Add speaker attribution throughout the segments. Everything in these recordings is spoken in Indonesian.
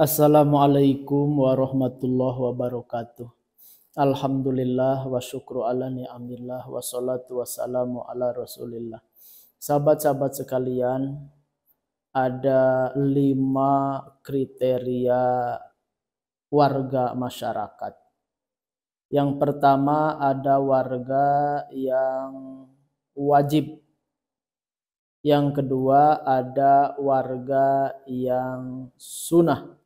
Speaker 1: Assalamualaikum warahmatullahi wabarakatuh. Alhamdulillah wa syukru ala ni'amillah wa salatu wassalamu ala rasulillah. Sahabat-sahabat sekalian, ada lima kriteria warga masyarakat. Yang pertama ada warga yang wajib. Yang kedua ada warga yang sunnah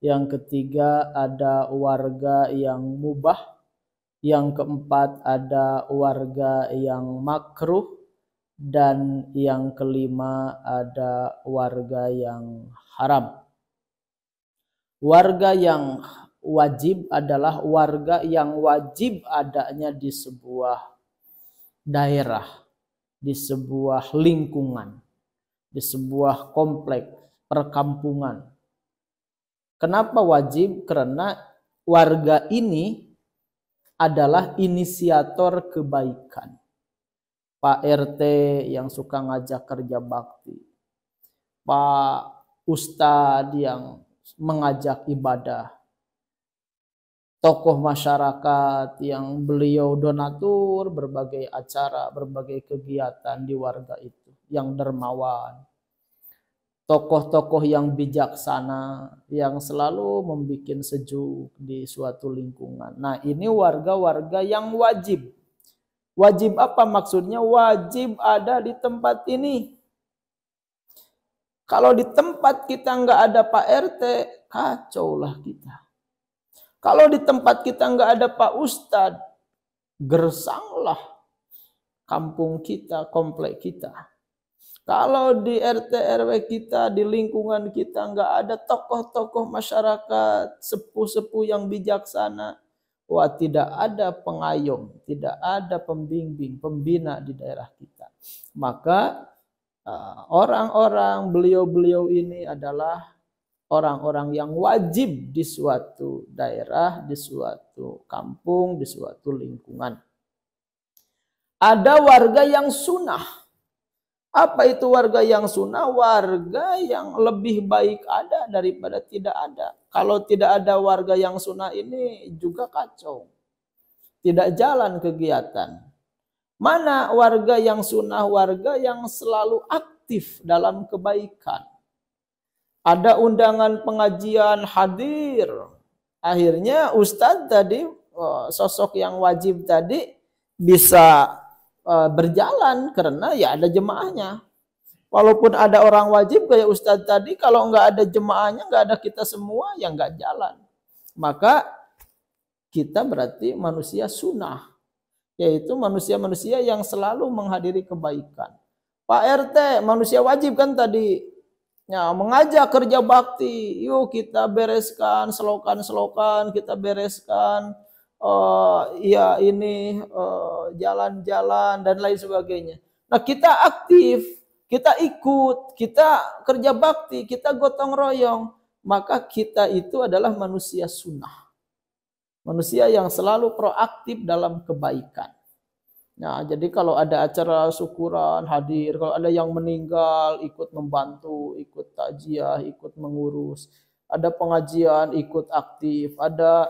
Speaker 1: yang ketiga ada warga yang mubah. Yang keempat ada warga yang makruh. Dan yang kelima ada warga yang haram. Warga yang wajib adalah warga yang wajib adanya di sebuah daerah, di sebuah lingkungan, di sebuah komplek perkampungan, Kenapa wajib? Karena warga ini adalah inisiator kebaikan. Pak RT yang suka ngajak kerja bakti. Pak Ustadz yang mengajak ibadah. Tokoh masyarakat yang beliau donatur berbagai acara, berbagai kegiatan di warga itu. Yang dermawan, tokoh-tokoh yang bijaksana yang selalu membuat sejuk di suatu lingkungan. Nah, ini warga-warga yang wajib. Wajib apa maksudnya? Wajib ada di tempat ini. Kalau di tempat kita nggak ada Pak RT, kacaulah kita. Kalau di tempat kita nggak ada Pak Ustadz, gersanglah kampung kita, komplek kita. Kalau di RT RW kita, di lingkungan kita nggak ada tokoh-tokoh masyarakat, sepuh-sepuh yang bijaksana, wah tidak ada pengayom, tidak ada pembimbing, pembina di daerah kita. Maka eh, orang-orang beliau-beliau ini adalah orang-orang yang wajib di suatu daerah, di suatu kampung, di suatu lingkungan. Ada warga yang sunnah apa itu warga yang sunnah? Warga yang lebih baik ada daripada tidak ada. Kalau tidak ada warga yang sunnah ini juga kacau. Tidak jalan kegiatan. Mana warga yang sunnah, warga yang selalu aktif dalam kebaikan. Ada undangan pengajian hadir. Akhirnya Ustadz tadi, oh, sosok yang wajib tadi bisa Eh, berjalan karena ya ada jemaahnya. Walaupun ada orang wajib kayak Ustadz tadi, kalau nggak ada jemaahnya, nggak ada kita semua, yang nggak jalan. Maka kita berarti manusia sunnah, yaitu manusia-manusia yang selalu menghadiri kebaikan. Pak RT, manusia wajib kan tadi ya, mengajak kerja bakti. Yuk kita bereskan selokan-selokan, kita bereskan uh, ya ini jalan eh, jalan-jalan dan lain sebagainya. Nah kita aktif, kita ikut, kita kerja bakti, kita gotong royong, maka kita itu adalah manusia sunnah. Manusia yang selalu proaktif dalam kebaikan. Nah, jadi kalau ada acara syukuran hadir, kalau ada yang meninggal ikut membantu, ikut takziah, ikut mengurus. Ada pengajian ikut aktif, ada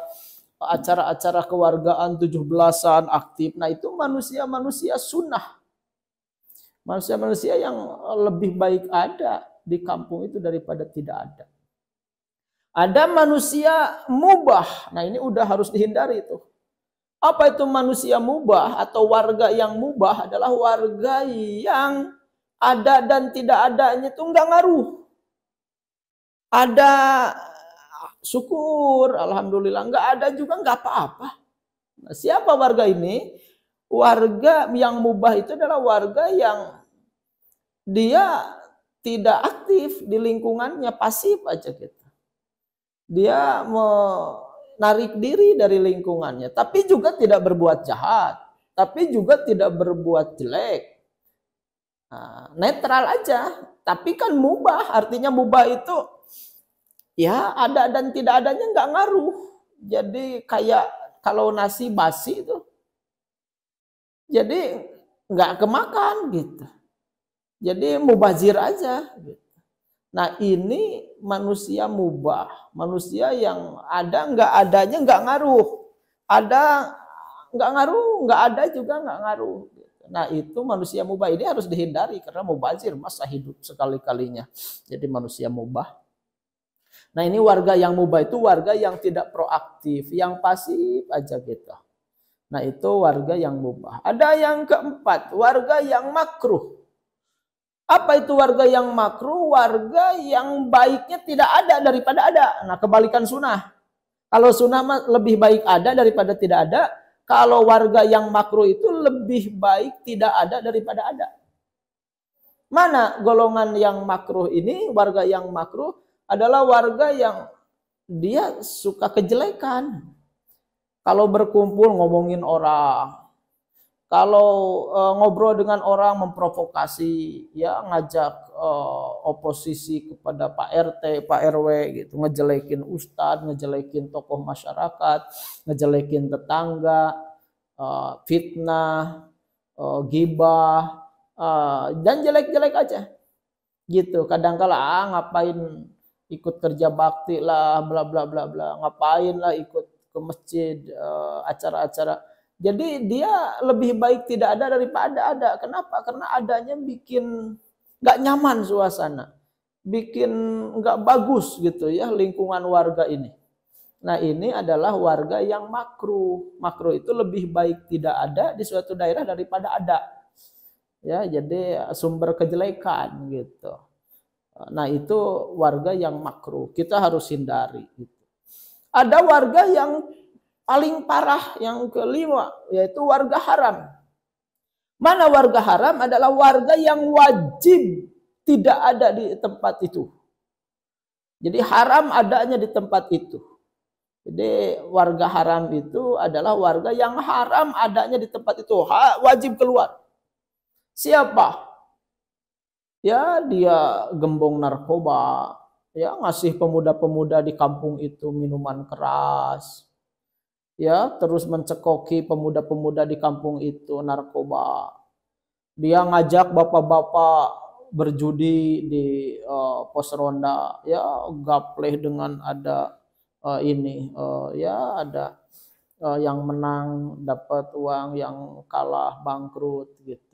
Speaker 1: acara-acara kewargaan 17-an aktif. Nah, itu manusia-manusia sunnah. Manusia-manusia yang lebih baik ada di kampung itu daripada tidak ada. Ada manusia mubah. Nah, ini udah harus dihindari itu. Apa itu manusia mubah atau warga yang mubah adalah warga yang ada dan tidak adanya itu enggak ngaruh. Ada syukur, alhamdulillah. Nggak ada juga nggak apa-apa. Nah, siapa warga ini? Warga yang mubah itu adalah warga yang dia tidak aktif di lingkungannya, pasif aja kita. Gitu. Dia menarik diri dari lingkungannya, tapi juga tidak berbuat jahat, tapi juga tidak berbuat jelek. Nah, netral aja, tapi kan mubah, artinya mubah itu Ya ada dan tidak adanya nggak ngaruh. Jadi kayak kalau nasi basi itu. Jadi nggak kemakan gitu. Jadi mubazir aja. Gitu. Nah ini manusia mubah. Manusia yang ada nggak adanya nggak ngaruh. Ada nggak ngaruh, nggak ada juga nggak ngaruh. Gitu. Nah itu manusia mubah ini harus dihindari karena mubazir masa hidup sekali-kalinya. Jadi manusia mubah Nah ini warga yang mubah itu warga yang tidak proaktif, yang pasif aja gitu. Nah itu warga yang mubah. Ada yang keempat, warga yang makruh. Apa itu warga yang makruh? Warga yang baiknya tidak ada daripada ada. Nah kebalikan sunnah. Kalau sunnah lebih baik ada daripada tidak ada. Kalau warga yang makruh itu lebih baik tidak ada daripada ada. Mana golongan yang makruh ini, warga yang makruh adalah warga yang dia suka kejelekan. Kalau berkumpul ngomongin orang, kalau e, ngobrol dengan orang memprovokasi, ya ngajak e, oposisi kepada Pak RT, Pak RW gitu, ngejelekin ustadz, ngejelekin tokoh masyarakat, ngejelekin tetangga, e, fitnah, e, gibah, e, dan jelek-jelek aja. Gitu. Kadang kala ah, ngapain ikut kerja bakti lah bla bla bla bla ngapain lah ikut ke masjid eh, acara-acara jadi dia lebih baik tidak ada daripada ada kenapa karena adanya bikin nggak nyaman suasana bikin nggak bagus gitu ya lingkungan warga ini nah ini adalah warga yang makro makro itu lebih baik tidak ada di suatu daerah daripada ada ya jadi sumber kejelekan gitu Nah itu warga yang makruh. Kita harus hindari. Ada warga yang paling parah yang kelima yaitu warga haram. Mana warga haram adalah warga yang wajib tidak ada di tempat itu. Jadi haram adanya di tempat itu. Jadi warga haram itu adalah warga yang haram adanya di tempat itu. Ha, wajib keluar. Siapa? ya dia gembong narkoba, ya ngasih pemuda-pemuda di kampung itu minuman keras, ya terus mencekoki pemuda-pemuda di kampung itu narkoba. Dia ngajak bapak-bapak berjudi di uh, pos ronda, ya gapleh dengan ada uh, ini, uh, ya ada uh, yang menang dapat uang, yang kalah bangkrut gitu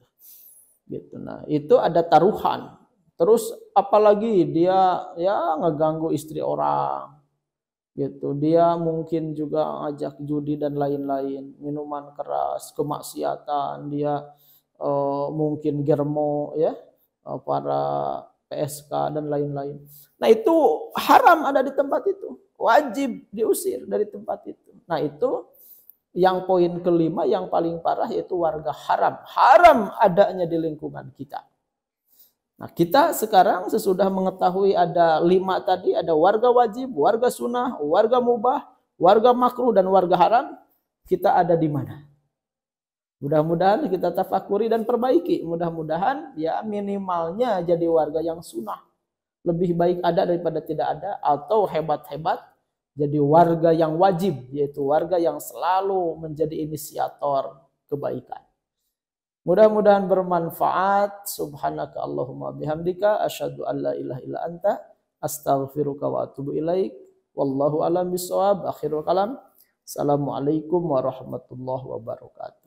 Speaker 1: gitu nah itu ada taruhan terus apalagi dia ya ngeganggu istri orang gitu dia mungkin juga ngajak judi dan lain-lain minuman keras kemaksiatan dia uh, mungkin germo ya uh, para PSK dan lain-lain nah itu haram ada di tempat itu wajib diusir dari tempat itu nah itu yang poin kelima yang paling parah yaitu warga haram. Haram adanya di lingkungan kita. Nah kita sekarang sesudah mengetahui ada lima tadi, ada warga wajib, warga sunnah, warga mubah, warga makruh dan warga haram. Kita ada di mana? Mudah-mudahan kita tafakuri dan perbaiki. Mudah-mudahan ya minimalnya jadi warga yang sunnah. Lebih baik ada daripada tidak ada atau hebat-hebat jadi warga yang wajib, yaitu warga yang selalu menjadi inisiator kebaikan. Mudah-mudahan bermanfaat. Subhanaka Allahumma bihamdika asyhadu an la ilaha illa anta astaghfiruka wa atubu ilaik. Wallahu alam bisawab. Akhirul kalam. Assalamualaikum warahmatullahi wabarakatuh.